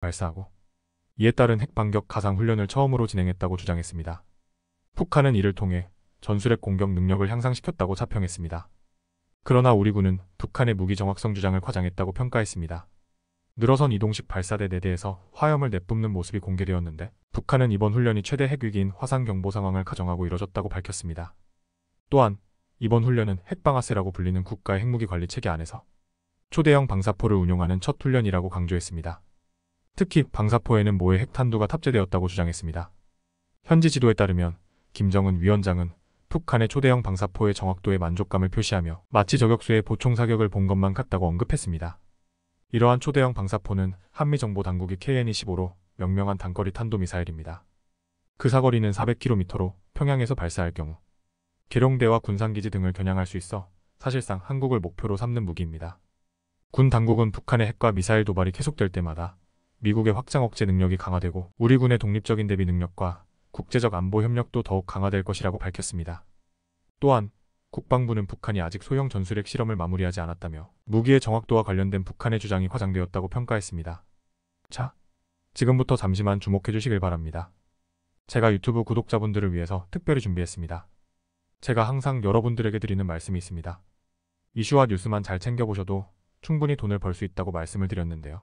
발사하고 이에 따른 핵반격 가상훈련을 처음으로 진행했다고 주장했습니다. 북한은 이를 통해 전술핵 공격 능력을 향상시켰다고 자평했습니다. 그러나 우리 군은 북한의 무기 정확성 주장을 과장했다고 평가했습니다. 늘어선 이동식 발사대 4대에서 화염을 내뿜는 모습이 공개되었는데 북한은 이번 훈련이 최대 핵위기인 화상경보 상황을 가정하고 이뤄졌다고 밝혔습니다. 또한 이번 훈련은 핵방아쇠라고 불리는 국가의 핵무기 관리 체계 안에서 초대형 방사포를 운용하는 첫 훈련이라고 강조했습니다. 특히 방사포에는 모의 핵탄두가 탑재되었다고 주장했습니다. 현지 지도에 따르면 김정은 위원장은 북한의 초대형 방사포의 정확도에 만족감을 표시하며 마치 저격수의 보총 사격을 본 것만 같다고 언급했습니다. 이러한 초대형 방사포는 한미정보당국이 KN-25로 명명한 단거리 탄도미사일입니다. 그 사거리는 400km로 평양에서 발사할 경우 계룡대와 군산기지 등을 겨냥할 수 있어 사실상 한국을 목표로 삼는 무기입니다. 군 당국은 북한의 핵과 미사일 도발이 계속될 때마다 미국의 확장 억제 능력이 강화되고 우리 군의 독립적인 대비 능력과 국제적 안보 협력도 더욱 강화될 것이라고 밝혔습니다. 또한 국방부는 북한이 아직 소형 전술핵 실험을 마무리하지 않았다며 무기의 정확도와 관련된 북한의 주장이 화장되었다고 평가했습니다. 자, 지금부터 잠시만 주목해 주시길 바랍니다. 제가 유튜브 구독자분들을 위해서 특별히 준비했습니다. 제가 항상 여러분들에게 드리는 말씀이 있습니다. 이슈와 뉴스만 잘 챙겨보셔도 충분히 돈을 벌 수 있다고 말씀을 드렸는데요.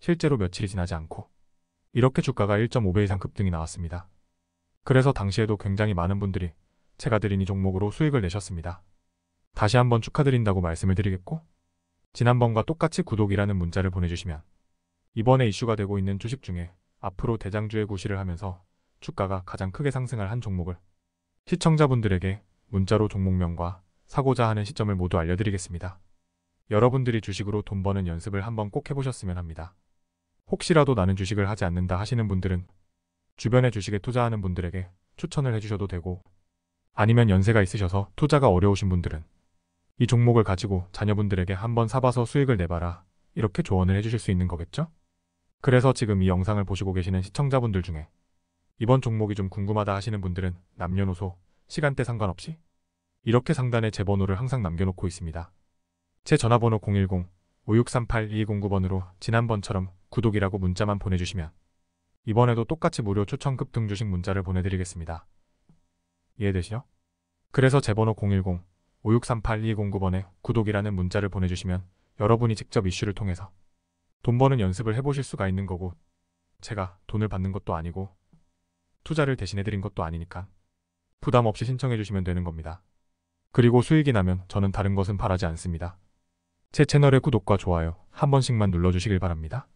실제로 며칠이 지나지 않고 이렇게 주가가 1.5배 이상 급등이 나왔습니다. 그래서 당시에도 굉장히 많은 분들이 제가 드린 이 종목으로 수익을 내셨습니다. 다시 한번 축하드린다고 말씀을 드리겠고 지난번과 똑같이 구독이라는 문자를 보내주시면 이번에 이슈가 되고 있는 주식 중에 앞으로 대장주의 구시를 하면서 주가가 가장 크게 상승할 한 종목을 시청자분들에게 문자로 종목명과 사고자 하는 시점을 모두 알려드리겠습니다. 여러분들이 주식으로 돈 버는 연습을 한번 꼭 해보셨으면 합니다. 혹시라도 나는 주식을 하지 않는다 하시는 분들은 주변의 주식에 투자하는 분들에게 추천을 해주셔도 되고 아니면 연세가 있으셔서 투자가 어려우신 분들은 이 종목을 가지고 자녀분들에게 한번 사봐서 수익을 내봐라 이렇게 조언을 해주실 수 있는 거겠죠? 그래서 지금 이 영상을 보시고 계시는 시청자분들 중에 이번 종목이 좀 궁금하다 하시는 분들은 남녀노소, 시간대 상관없이 이렇게 상단에 제 번호를 항상 남겨놓고 있습니다. 제 전화번호 010 5 6 3 8 2 0 9번으로 지난번처럼 구독이라고 문자만 보내주시면 이번에도 똑같이 무료 초청급 등 주식 문자를 보내드리겠습니다. 이해되시죠? 그래서 제 번호 0 1 0 5 6 3 8 2 0 9번에 구독이라는 문자를 보내주시면 여러분이 직접 이슈를 통해서 돈 버는 연습을 해보실 수가 있는 거고 제가 돈을 받는 것도 아니고 투자를 대신해드린 것도 아니니까 부담 없이 신청해주시면 되는 겁니다. 그리고 수익이 나면 저는 다른 것은 바라지 않습니다. 제 채널의 구독과 좋아요 한 번씩만 눌러주시길 바랍니다.